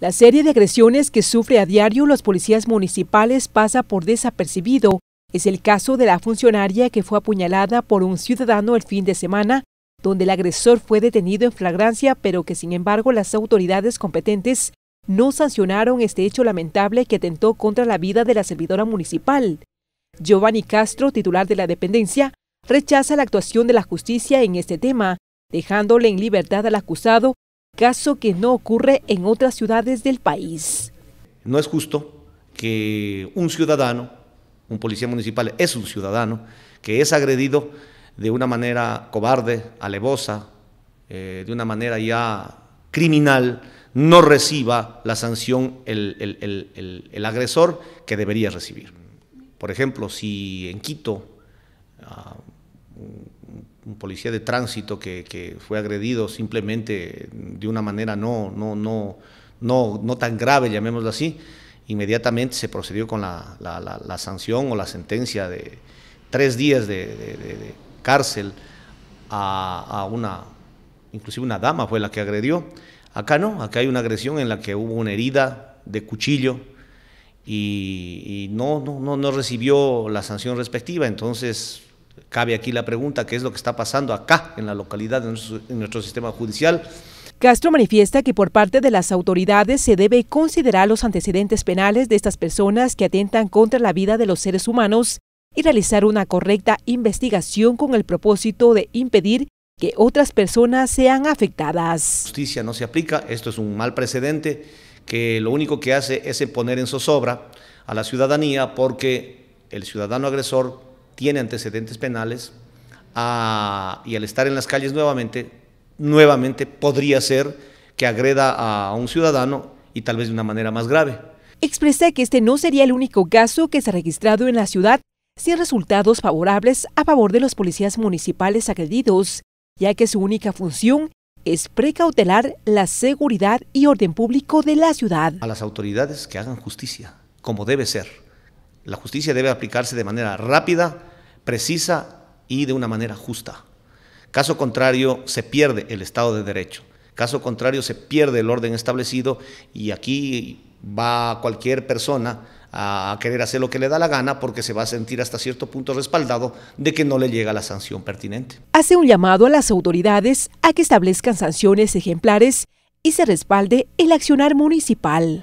La serie de agresiones que sufre a diario los policías municipales pasa por desapercibido. Es el caso de la funcionaria que fue apuñalada por un ciudadano el fin de semana, donde el agresor fue detenido en flagrancia, pero que sin embargo las autoridades competentes no sancionaron este hecho lamentable que atentó contra la vida de la servidora municipal. Giovanni Castro, titular de la dependencia, rechaza la actuación de la justicia en este tema, dejándole en libertad al acusado caso que no ocurre en otras ciudades del país. No es justo que un ciudadano, un policía municipal es un ciudadano, que es agredido de una manera cobarde, alevosa, eh, de una manera ya criminal, no reciba la sanción el, el agresor que debería recibir. Por ejemplo, si en Quito ah, un policía de tránsito que, fue agredido simplemente de una manera no, no, no, no, no tan grave, llamémoslo así, inmediatamente se procedió con la, sanción o la sentencia de tres días de, cárcel a, una, inclusive una dama fue la que agredió. Acá no, acá hay una agresión en la que hubo una herida de cuchillo y, no, no, no, no recibió la sanción respectiva, entonces Cabe aquí la pregunta, ¿qué es lo que está pasando acá en la localidad, en nuestro, sistema judicial? Castro manifiesta que por parte de las autoridades se debe considerar los antecedentes penales de estas personas que atentan contra la vida de los seres humanos y realizar una correcta investigación con el propósito de impedir que otras personas sean afectadas. Justicia no se aplica, esto es un mal precedente que lo único que hace es poner en zozobra a la ciudadanía porque el ciudadano agresor tiene antecedentes penales ah, y al estar en las calles nuevamente, nuevamente podría ser que agreda a un ciudadano y tal vez de una manera más grave. Expresé que este no sería el único caso que se ha registrado en la ciudad sin resultados favorables a favor de los policías municipales agredidos, ya que su única función es precautelar la seguridad y orden público de la ciudad. A las autoridades que hagan justicia, como debe ser. La justicia debe aplicarse de manera rápida, precisa y de una manera justa. Caso contrario, se pierde el Estado de Derecho. Caso contrario, se pierde el orden establecido y aquí va cualquier persona a querer hacer lo que le da la gana porque se va a sentir hasta cierto punto respaldado de que no le llega la sanción pertinente. Hace un llamado a las autoridades a que establezcan sanciones ejemplares y se respalde el accionar municipal.